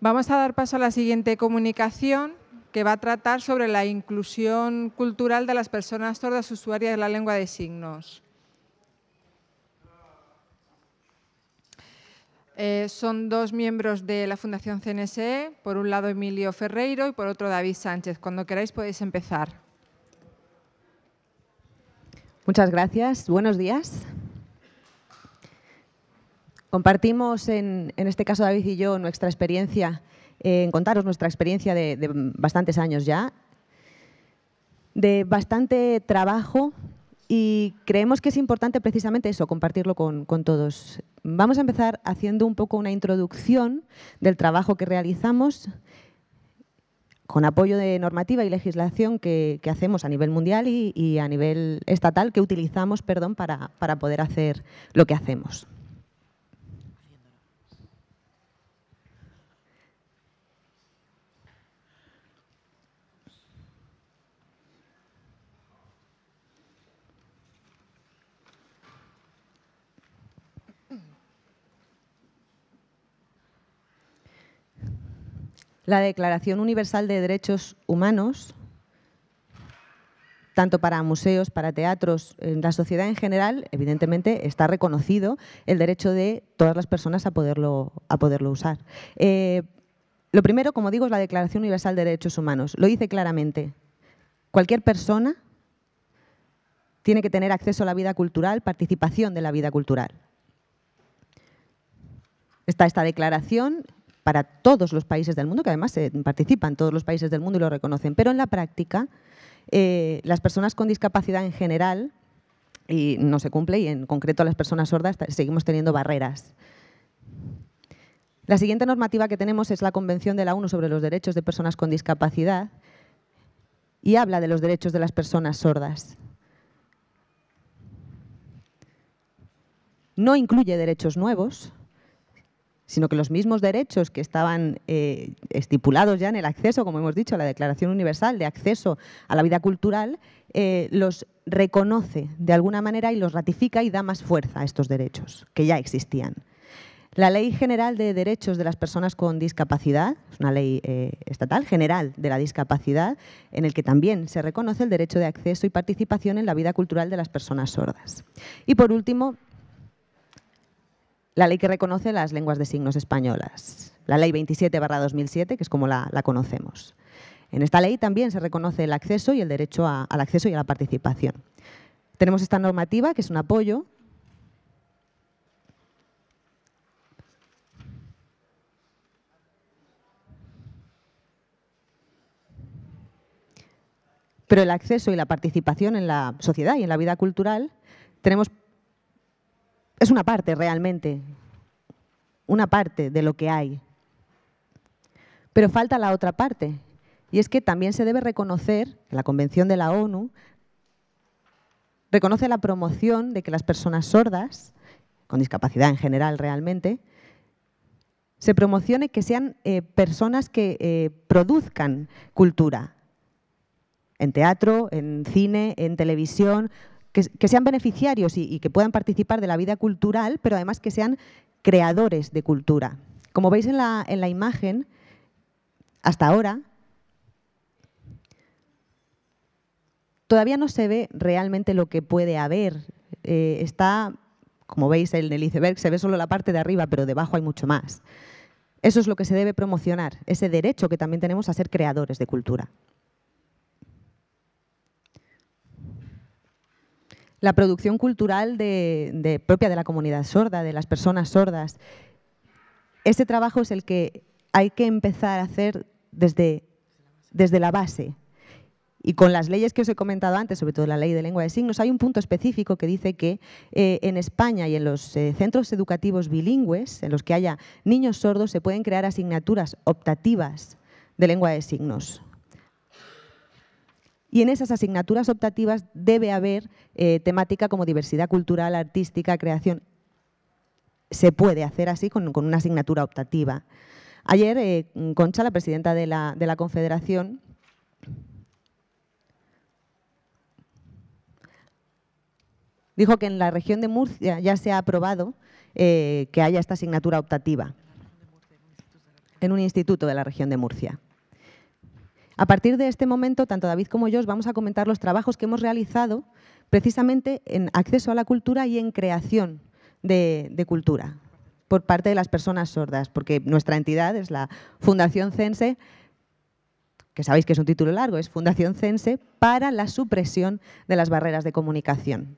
Vamos a dar paso a la siguiente comunicación que va a tratar sobre la inclusión cultural de las personas sordas usuarias de la lengua de signos. Eh, son dos miembros de la Fundación CNSE, por un lado Emilio Ferreiro y por otro David Sánchez. Cuando queráis podéis empezar. Muchas gracias. Buenos días. Compartimos, en, este caso David y yo, nuestra experiencia, eh, en contaros nuestra experiencia de, bastantes años ya, de bastante trabajo y creemos que es importante precisamente eso, compartirlo con, todos. Vamos a empezar haciendo un poco una introducción del trabajo que realizamos con apoyo de normativa y legislación que, hacemos a nivel mundial y, a nivel estatal, que utilizamos perdón, para poder hacer lo que hacemos. la Declaración Universal de Derechos Humanos, tanto para museos, para teatros, en la sociedad en general, evidentemente está reconocido el derecho de todas las personas a poderlo, a poderlo usar. Eh, lo primero, como digo, es la Declaración Universal de Derechos Humanos. Lo dice claramente. Cualquier persona tiene que tener acceso a la vida cultural, participación de la vida cultural. Está esta declaración para todos los países del mundo, que además eh, participan todos los países del mundo y lo reconocen, pero en la práctica eh, las personas con discapacidad en general, y no se cumple, y en concreto las personas sordas, seguimos teniendo barreras. La siguiente normativa que tenemos es la Convención de la ONU sobre los Derechos de Personas con Discapacidad y habla de los derechos de las personas sordas. No incluye derechos nuevos, sino que los mismos derechos que estaban eh, estipulados ya en el acceso, como hemos dicho, a la Declaración Universal de Acceso a la Vida Cultural, eh, los reconoce de alguna manera y los ratifica y da más fuerza a estos derechos que ya existían. La Ley General de Derechos de las Personas con Discapacidad, es una ley eh, estatal general de la discapacidad, en el que también se reconoce el derecho de acceso y participación en la vida cultural de las personas sordas. Y por último, la ley que reconoce las lenguas de signos españolas, la ley 27-2007, que es como la, conocemos. En esta ley también se reconoce el acceso y el derecho al acceso y a la participación. Tenemos esta normativa, que es un apoyo. Pero el acceso y la participación en la sociedad y en la vida cultural tenemos es una parte realmente, una parte de lo que hay. Pero falta la otra parte, y es que también se debe reconocer, que la Convención de la ONU reconoce la promoción de que las personas sordas, con discapacidad en general realmente, se promocione que sean eh, personas que eh, produzcan cultura, en teatro, en cine, en televisión, que, sean beneficiarios y, que puedan participar de la vida cultural, pero además que sean creadores de cultura. Como veis en la, imagen, hasta ahora todavía no se ve realmente lo que puede haber. Eh, está, como veis en el iceberg, se ve solo la parte de arriba, pero debajo hay mucho más. Eso es lo que se debe promocionar, ese derecho que también tenemos a ser creadores de cultura. la producción cultural propia de la comunidad sorda, de las personas sordas. Ese trabajo es el que hay que empezar a hacer desde, desde la base. Y con las leyes que os he comentado antes, sobre todo la ley de lengua de signos, hay un punto específico que dice que eh, en España y en los eh, centros educativos bilingües, en los que haya niños sordos, se pueden crear asignaturas optativas de lengua de signos. Y en esas asignaturas optativas debe haber eh, temática como diversidad cultural, artística, creación. Se puede hacer así con, una asignatura optativa. Ayer, eh, Concha, la presidenta de la, Confederación, dijo que en la región de Murcia ya se ha aprobado eh, que haya esta asignatura optativa en un instituto de la región de Murcia. A partir de este momento, tanto David como yo os vamos a comentar los trabajos que hemos realizado precisamente en acceso a la cultura y en creación de, de cultura por parte de las personas sordas, porque nuestra entidad es la Fundación Cense, que sabéis que es un título largo, es Fundación Cense para la supresión de las barreras de comunicación.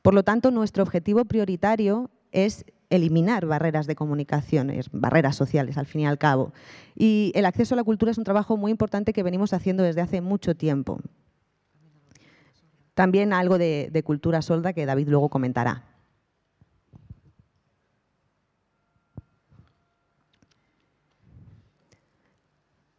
Por lo tanto, nuestro objetivo prioritario es eliminar barreras de comunicaciones, barreras sociales al fin y al cabo. Y el acceso a la cultura es un trabajo muy importante que venimos haciendo desde hace mucho tiempo. También algo de, cultura solda que David luego comentará.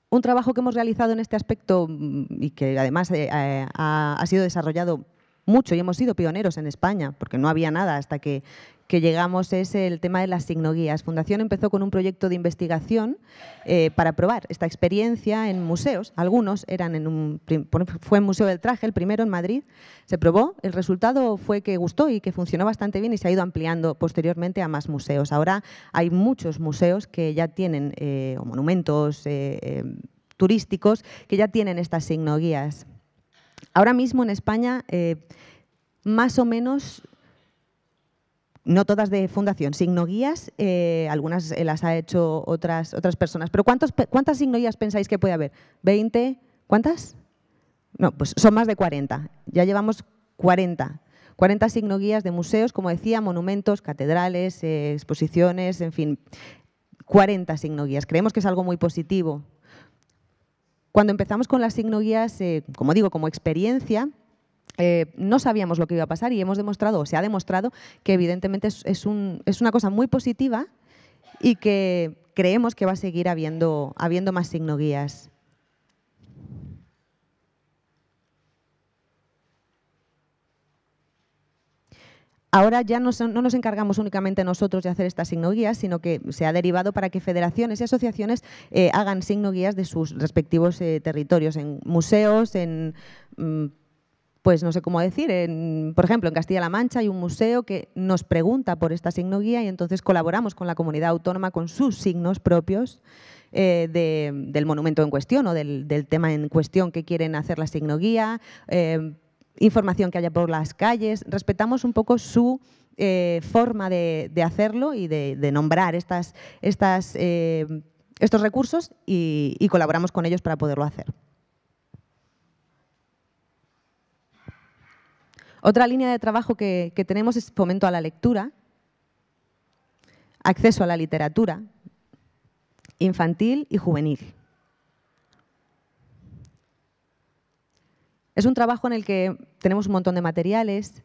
Un trabajo que hemos realizado en este aspecto mm, y que además eh, eh, ha sido desarrollado mucho y hemos sido pioneros en España, porque no había nada hasta que, llegamos, es el tema de las signoguías. Fundación empezó con un proyecto de investigación eh, para probar esta experiencia en museos. Algunos eran en un. Fue en Museo del Traje, el primero en Madrid. Se probó, el resultado fue que gustó y que funcionó bastante bien y se ha ido ampliando posteriormente a más museos. Ahora hay muchos museos que ya tienen, eh, o monumentos eh, turísticos, que ya tienen estas signoguías. Ahora mismo en España, eh, más o menos, no todas de fundación, signo guías, eh, algunas las ha hecho otras, otras personas, pero ¿cuántas ¿cuántas guías pensáis que puede haber? ¿20? ¿Cuántas? No, pues son más de 40. Ya llevamos 40. 40 guías de museos, como decía, monumentos, catedrales, eh, exposiciones, en fin. 40 guías, Creemos que es algo muy positivo, cuando empezamos con las signo guías, eh, como digo, como experiencia, eh, no sabíamos lo que iba a pasar y hemos demostrado, o se ha demostrado, que evidentemente es, una cosa muy positiva y que creemos que va a seguir habiendo, más signo guías. Ahora ya no, nos encargamos únicamente nosotros de hacer estas guía, sino que se ha derivado para que federaciones y asociaciones eh, hagan hagan guías de sus respectivos eh, territorios, en museos, en... Mm, pues no sé cómo decir, por ejemplo, en Castilla-La Mancha hay un museo que nos pregunta por esta signo guía y entonces colaboramos con la comunidad autónoma con sus signos propios eh, del monumento en cuestión o del, tema en cuestión que quieren hacer la signoguía. guía información que haya por las calles. Respetamos un poco su eh, forma de, hacerlo y de, nombrar eh, estos recursos y, colaboramos con ellos para poderlo hacer. Otra línea de trabajo que, tenemos es fomento a la lectura, acceso a la literatura infantil y juvenil. Es un trabajo en el que tenemos un montón de materiales.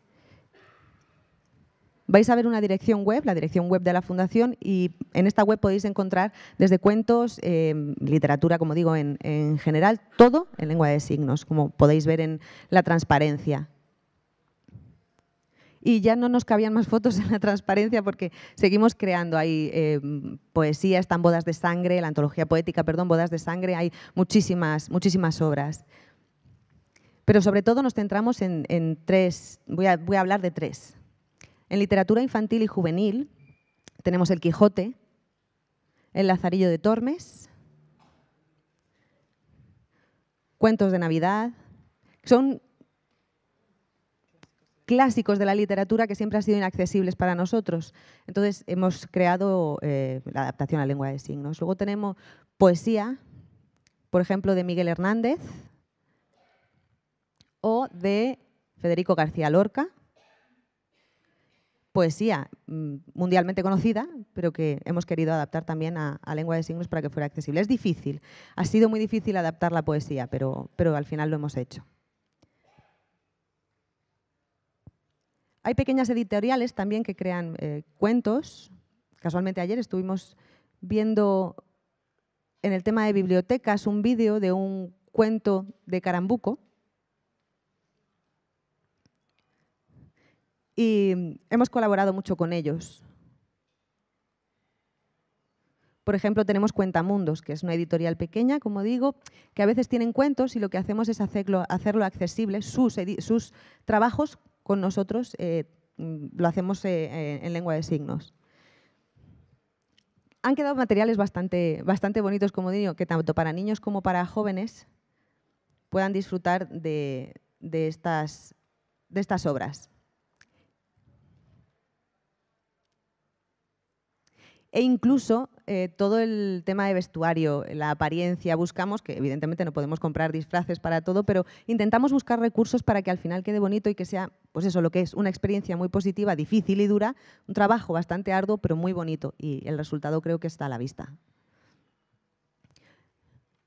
Vais a ver una dirección web, la dirección web de la Fundación, y en esta web podéis encontrar desde cuentos, eh, literatura, como digo, en, general, todo en lengua de signos, como podéis ver en la transparencia y ya no nos cabían más fotos en la transparencia porque seguimos creando. Hay eh, poesía, están Bodas de Sangre, la antología poética, perdón, Bodas de Sangre, hay muchísimas, muchísimas obras. Pero sobre todo nos centramos en, tres, voy a, hablar de tres. En literatura infantil y juvenil tenemos El Quijote, El Lazarillo de Tormes, Cuentos de Navidad. Son clásicos de la literatura que siempre han sido inaccesibles para nosotros. Entonces hemos creado eh, la adaptación a lengua de signos. Luego tenemos poesía, por ejemplo, de Miguel Hernández, o de Federico García Lorca, poesía mm, mundialmente conocida, pero que hemos querido adaptar también a, lengua de signos para que fuera accesible. Es difícil, ha sido muy difícil adaptar la poesía, pero, pero al final lo hemos hecho. Hay pequeñas editoriales también que crean eh, cuentos. Casualmente ayer estuvimos viendo en el tema de bibliotecas un vídeo de un cuento de Carambuco, y mm, hemos colaborado mucho con ellos. Por ejemplo, tenemos Cuentamundos, que es una editorial pequeña, como digo, que a veces tienen cuentos y lo que hacemos es hacerlo, accesible, sus, trabajos con nosotros eh, mm, lo hacemos eh, eh, en lengua de signos. Han quedado materiales bastante, bonitos, como digo, que tanto para niños como para jóvenes puedan disfrutar de estas obras. e incluso eh, todo el tema de vestuario, la apariencia, buscamos, que evidentemente no podemos comprar disfraces para todo, pero intentamos buscar recursos para que al final quede bonito y que sea, pues eso, lo que es una experiencia muy positiva, difícil y dura, un trabajo bastante arduo, pero muy bonito y el resultado creo que está a la vista.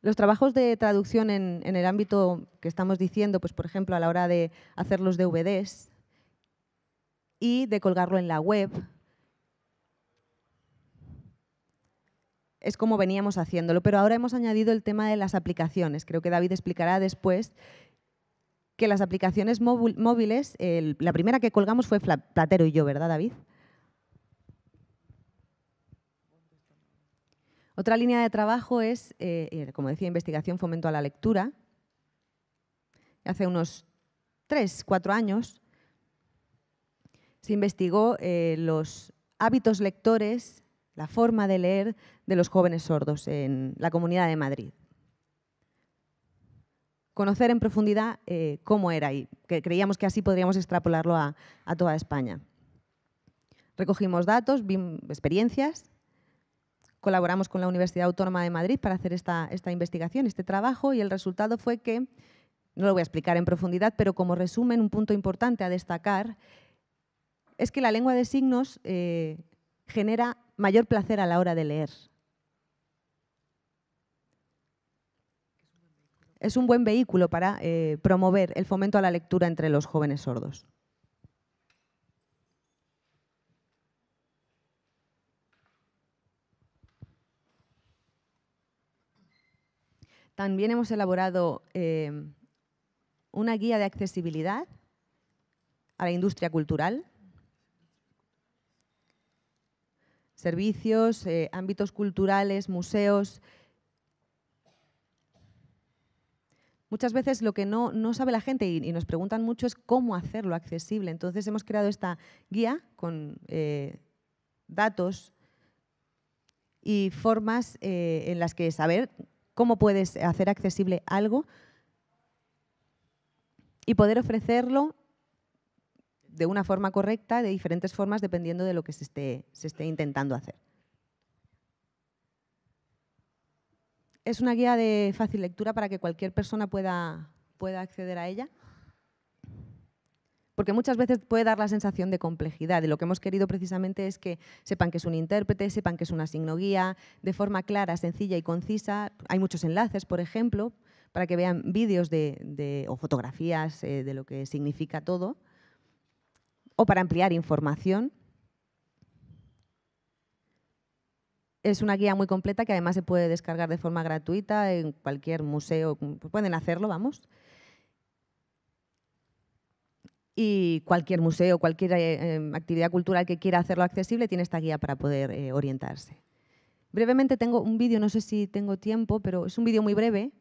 Los trabajos de traducción en, en el ámbito que estamos diciendo, pues por ejemplo a la hora de hacer los DVDs y de colgarlo en la web, es como veníamos haciéndolo, pero ahora hemos añadido el tema de las aplicaciones. Creo que David explicará después que las aplicaciones móviles, la primera que colgamos fue Platero y yo, ¿verdad, David? Otra línea de trabajo es, eh, eh, como decía, investigación, fomento a la lectura. Hace unos tres, cuatro años se investigó eh, los hábitos lectores la forma de leer de los jóvenes sordos en la Comunidad de Madrid. Conocer en profundidad eh, cómo era y que creíamos que así podríamos extrapolarlo a, toda España. Recogimos datos, experiencias, colaboramos con la Universidad Autónoma de Madrid para hacer esta, esta investigación, este trabajo, y el resultado fue que, no lo voy a explicar en profundidad, pero como resumen, un punto importante a destacar es que la lengua de signos eh, genera mayor placer a la hora de leer. Es un buen vehículo para eh, promover el fomento a la lectura entre los jóvenes sordos. También hemos elaborado eh, una guía de accesibilidad a la industria cultural servicios, eh, ámbitos culturales, museos. Muchas veces lo que no, sabe la gente y, nos preguntan mucho es cómo hacerlo accesible. Entonces hemos creado esta guía con eh, datos y formas eh, en las que saber cómo puedes hacer accesible algo y poder ofrecerlo de una forma correcta, de diferentes formas, dependiendo de lo que se esté, intentando hacer. es una guía de fácil lectura para que cualquier persona pueda, acceder a ella. Porque muchas veces puede dar la sensación de complejidad y lo que hemos querido precisamente es que sepan que es un intérprete, sepan que es una guía de forma clara, sencilla y concisa. Hay muchos enlaces, por ejemplo, para que vean vídeos o fotografías eh, de lo que significa todo o para ampliar información. Es una guía muy completa que además se puede descargar de forma gratuita en cualquier museo. Pueden hacerlo, vamos. Y cualquier museo, cualquier eh, em, actividad cultural que quiera hacerlo accesible tiene esta guía para poder eh, orientarse. Brevemente tengo un vídeo, no sé si tengo tiempo, pero es un vídeo muy breve,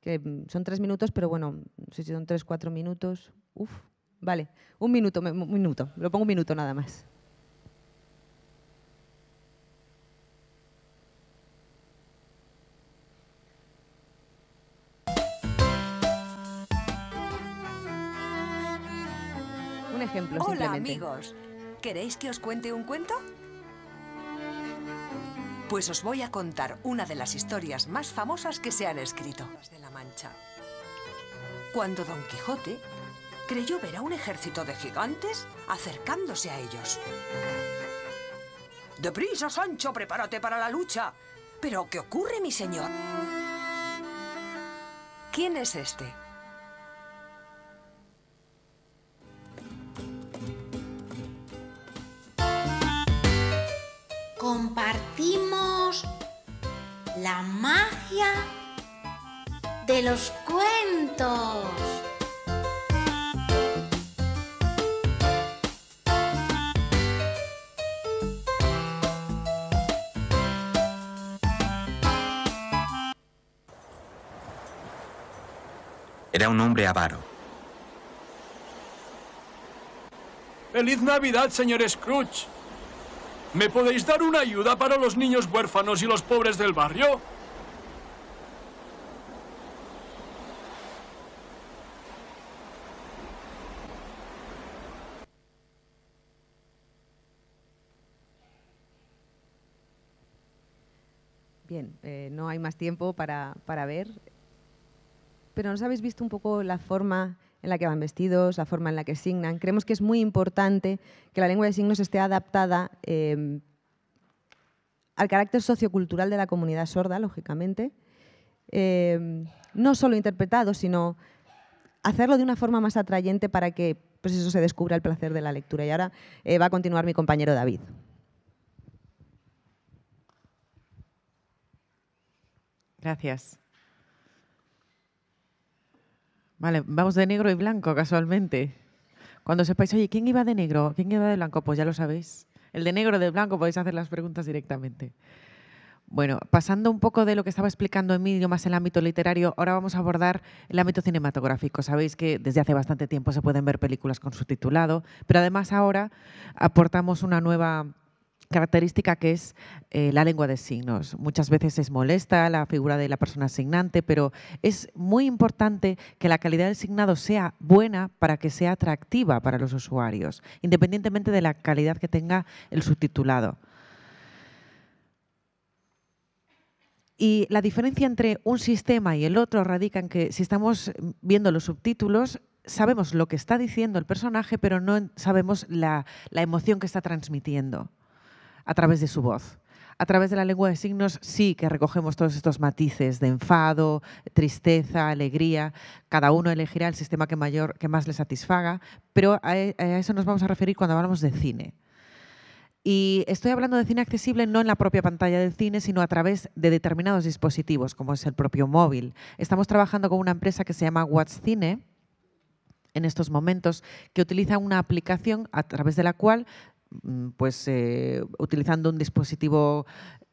que mm, son tres minutos, pero bueno, no sé si son tres, cuatro minutos. Uf, Vale, un minuto, un minuto, lo pongo un minuto nada más. Un ejemplo. Hola amigos, ¿queréis que os cuente un cuento? Pues os voy a contar una de las historias más famosas que se han escrito. De la Mancha. Cuando Don Quijote creyó ver a un ejército de gigantes acercándose a ellos. ¡Deprisa, Sancho! ¡Prepárate para la lucha! ¿Pero qué ocurre, mi señor? ¿Quién es este? Compartimos la magia de los cuentos. un hombre avaro. ¡Feliz Navidad, señor Scrooge! ¿Me podéis dar una ayuda para los niños huérfanos y los pobres del barrio? Bien, eh, no hay más tiempo para, para ver pero nos habéis visto un poco la forma en la que van vestidos, la forma en la que signan. Creemos que es muy importante que la lengua de signos esté adaptada em, al carácter sociocultural de la comunidad sorda, lógicamente. Em, no solo interpretado, sino hacerlo de una forma más atrayente para que pues eso se descubra el placer de la lectura. Y ahora eh, va a continuar mi compañero David. Gracias. Vale, vamos de negro y blanco casualmente. Cuando sepáis, oye, ¿quién iba de negro? ¿Quién iba de blanco? Pues ya lo sabéis. El de negro, el de blanco, podéis hacer las preguntas directamente. Bueno, pasando un poco de lo que estaba explicando Emilio más en el ámbito literario, ahora vamos a abordar el ámbito cinematográfico. Sabéis que desde hace bastante tiempo se pueden ver películas con subtitulado, pero además ahora aportamos una nueva característica que es eh, la lengua de signos. Muchas veces es molesta la figura de la persona asignante, pero es muy importante que la calidad del signado sea buena para que sea atractiva para los usuarios, independientemente de la calidad que tenga el subtitulado. Y la diferencia entre un sistema y el otro radica en que si estamos viendo los subtítulos, sabemos lo que está diciendo el personaje, pero no sabemos la emoción que está transmitiendo a través de su voz. A través de la lengua de signos sí que recogemos todos estos matices de enfado, tristeza, alegría. Cada uno elegirá el sistema que, mayor, que más le satisfaga, pero e, a, eso nos vamos a referir cuando hablamos de cine. Y estoy hablando de cine accesible no en la propia pantalla del cine, sino a través de determinados dispositivos, como es el propio móvil. Estamos trabajando con una empresa que se llama Watch Cine en estos momentos, que utiliza una aplicación a través de la cual Mm, pues eh, utilizando un dispositivo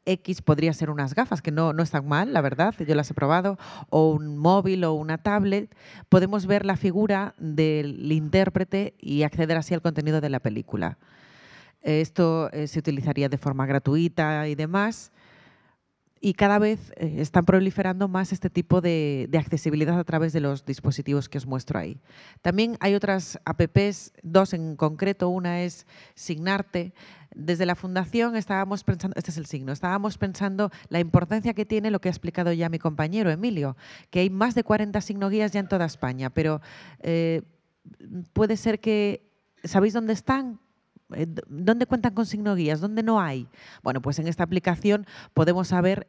X podría ser unas gafas, que no, están mal, la verdad, yo las he probado, o un móvil o una tablet, podemos ver la figura del intérprete y acceder así al contenido de la película. Esto eh, se utilizaría de forma gratuita y demás y cada vez eh, están proliferando más este tipo de, accesibilidad a través de los dispositivos que os muestro ahí. También hay otras APPs, dos en concreto, una es Signarte. Desde la fundación estábamos pensando, este es el signo, estábamos pensando la importancia que tiene lo que ha explicado ya mi compañero Emilio, que hay más de 40 guías ya en toda España, pero eh, puede ser que, ¿sabéis dónde están? Eh, ¿Dónde cuentan con signo guías? ¿Dónde no hay? Bueno, pues en esta aplicación podemos saber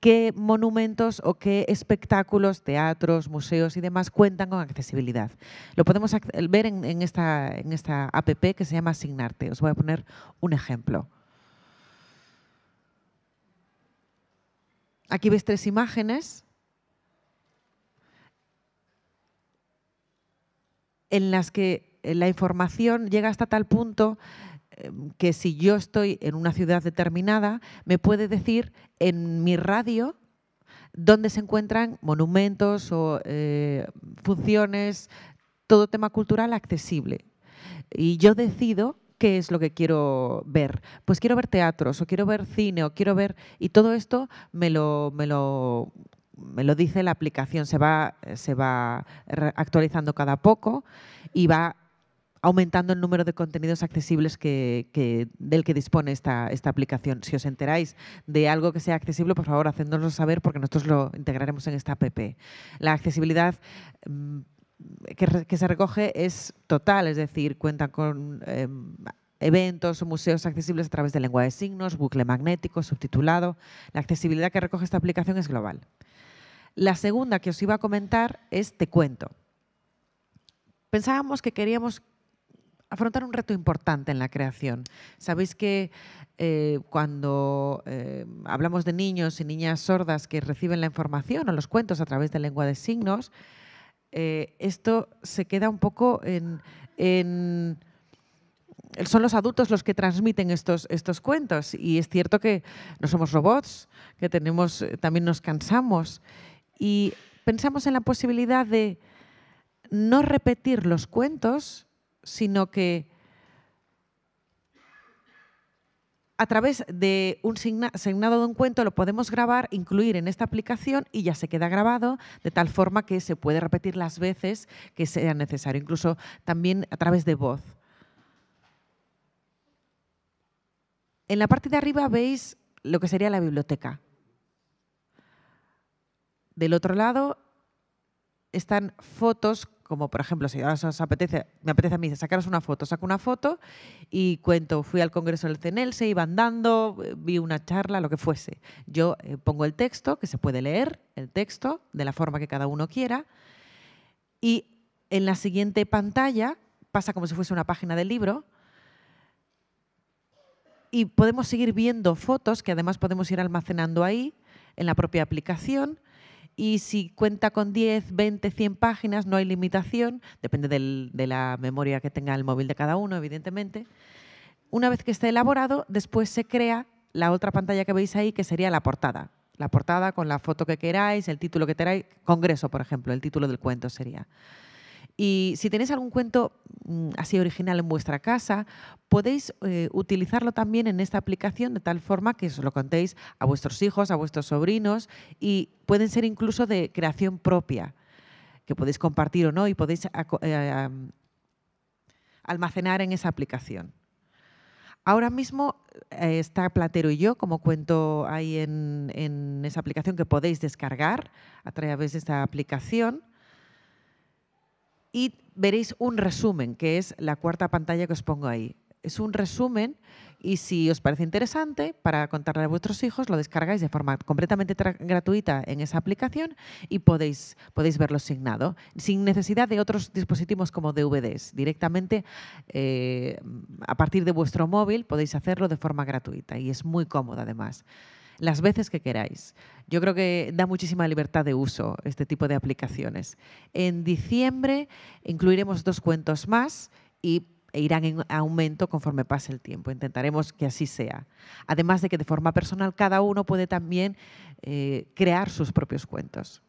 qué monumentos o qué espectáculos, teatros, museos y demás cuentan con accesibilidad. Lo podemos ver en, esta, en esta app que se llama Asignarte. Os voy a poner un ejemplo. Aquí veis tres imágenes en las que eh, la información llega hasta tal punto em, que si yo estoy en una ciudad determinada, me puede decir en mi radio dónde se encuentran monumentos o eh, funciones, todo tema cultural accesible. Y yo decido qué es lo que quiero ver. Pues quiero ver teatros, o quiero ver cine, o quiero ver... Y todo esto me lo, me lo, me lo dice la aplicación, se va, se va actualizando cada poco y va aumentando el número de contenidos accesibles del que dispone esta, aplicación. Si os enteráis de algo que sea accesible, por favor, hacednoslo saber porque nosotros lo integraremos en esta app. La accesibilidad mm, que, se recoge es total, es decir, cuenta con... Em, eventos o museos accesibles a través de lengua de signos, bucle magnético, subtitulado. La accesibilidad que recoge esta aplicación es global. La segunda que os iba a comentar es Te Cuento. Pensábamos que queríamos afrontar un reto importante en la creación. Sabéis que eh, cuando eh, hablamos de niños y niñas sordas que reciben la información o los cuentos a través de lengua de signos, eh, esto se queda un poco en, Son los adultos los que transmiten estos, estos cuentos y es cierto que no somos robots, que tenemos, también nos cansamos y pensamos en la posibilidad de no repetir los cuentos, sino que a través de un signado de un cuento lo podemos grabar, incluir en esta aplicación y ya se queda grabado de tal forma que se puede repetir las veces que sea necesario, incluso también a través de voz. En la parte de arriba veis lo que sería la biblioteca. Del otro lado están fotos como por ejemplo, si ahora os apetece, me apetece a mí sacaros una foto, saco una foto y cuento, fui al Congreso del se iba andando, vi una charla, lo que fuese. Yo eh, pongo el texto, que se puede leer, el texto, de la forma que cada uno quiera, y en la siguiente pantalla pasa como si fuese una página del libro, y podemos seguir viendo fotos que además podemos ir almacenando ahí en la propia aplicación y si cuenta con 10, 20, 100 páginas, no hay limitación, depende de la memoria que tenga el móvil de cada uno, evidentemente. Una vez que esté elaborado, después se crea la otra pantalla que veis ahí, que sería la portada. La portada con la foto que queráis, el título que queráis, Congreso, por ejemplo, el título del cuento sería. Y si tenéis algún cuento mm, así original en vuestra casa, podéis eh, utilizarlo también en esta aplicación de tal forma que os lo contéis a vuestros hijos, a vuestros sobrinos y pueden ser incluso de creación propia, que podéis compartir o no y podéis eh, almacenar en esa aplicación. Ahora mismo eh, está Platero y yo, como cuento ahí en esa aplicación que podéis descargar a través de esta aplicación y veréis un resumen, que es la cuarta pantalla que os pongo ahí. Es un resumen y si os parece interesante para contarle a vuestros hijos, lo descargáis de forma completamente gratuita en esa aplicación y podéis, podéis verlo asignado, sin necesidad de otros dispositivos como DVDs. Directamente eh, a partir de vuestro móvil podéis hacerlo de forma gratuita y es muy cómodo además las veces que queráis. Yo creo que da muchísima libertad de uso este tipo de aplicaciones. En diciembre incluiremos dos cuentos más y e irán en aumento conforme pase el tiempo. Intentaremos que así sea. Además de que de forma personal cada uno puede también eh, crear sus propios cuentos.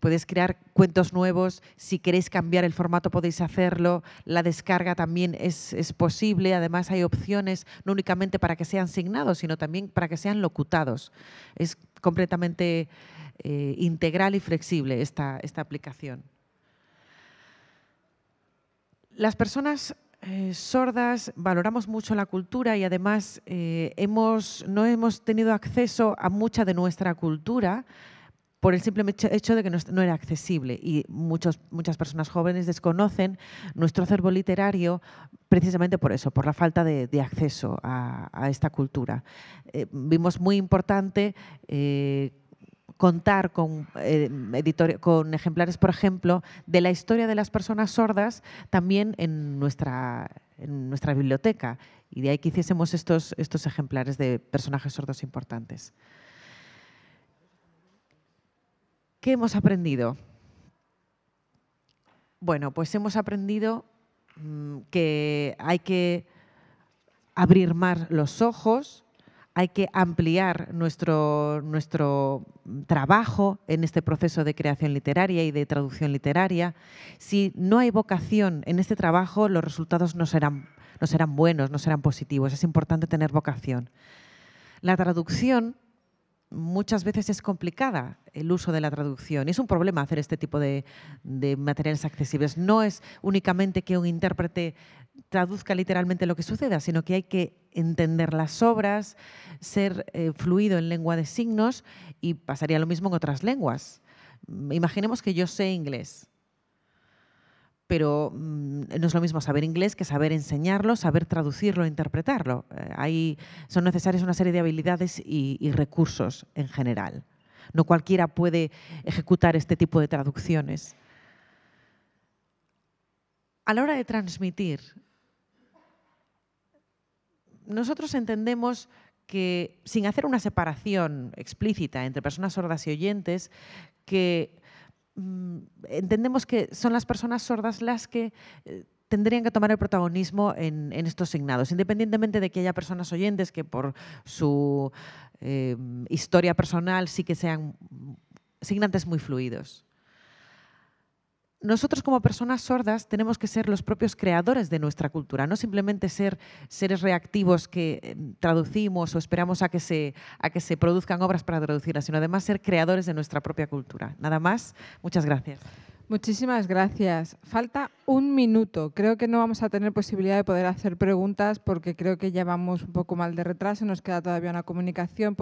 Podéis crear cuentos nuevos, si queréis cambiar el formato podéis hacerlo, la descarga también es, posible, además hay opciones no únicamente para que sean signados, sino también para que sean locutados. Es completamente eh, integral y flexible esta, esta aplicación. Las personas eh, sordas, valoramos mucho la cultura y además eh, hemos, no hemos tenido acceso a mucha de nuestra cultura por el simple hecho de que no, era accesible y muchas muchas personas jóvenes desconocen nuestro acervo literario precisamente por eso, por la falta de, acceso a, esta cultura. Eh, vimos muy importante eh, contar con, eh, con ejemplares, por ejemplo, de la historia de las personas sordas también en nuestra, en nuestra biblioteca y de ahí que hiciésemos estos, estos ejemplares de personajes sordos importantes. ¿Qué hemos aprendido? Bueno, pues hemos aprendido mm, que hay que abrir más los ojos, hay que ampliar nuestro, nuestro, trabajo en este proceso de creación literaria y de traducción literaria. Si no hay vocación en este trabajo, los resultados no serán, no serán buenos, no serán positivos. Es importante tener vocación. La traducción muchas veces es complicada el uso de la traducción. Es un problema hacer este tipo de, materiales accesibles. No es únicamente que un intérprete traduzca literalmente lo que suceda, sino que hay que entender las obras, ser eh, fluido en lengua de signos y pasaría lo mismo en otras lenguas. Imaginemos que yo sé inglés pero mm, no es lo mismo saber inglés que saber enseñarlo, saber traducirlo, interpretarlo. Eh, ahí son necesarias una serie de habilidades y recursos en general. No cualquiera puede ejecutar este tipo de traducciones. A la hora de transmitir, nosotros entendemos que, sin hacer una separación explícita entre personas sordas y oyentes, que Mm, entendemos que son las personas sordas las que eh, tendrían que tomar el protagonismo en, estos signados, independientemente de que haya personas oyentes que por su eh, historia personal sí que sean mm, signantes muy fluidos nosotros como personas sordas tenemos que ser los propios creadores de nuestra cultura, no simplemente ser seres reactivos que eh, traducimos o esperamos a que se, a que se produzcan obras para traducirlas, sino además ser creadores de nuestra propia cultura. Nada más, muchas gracias. Muchísimas gracias. Falta un minuto. Creo que no vamos a tener posibilidad de poder hacer preguntas porque creo que ya vamos un poco mal de retraso. Nos queda todavía una comunicación.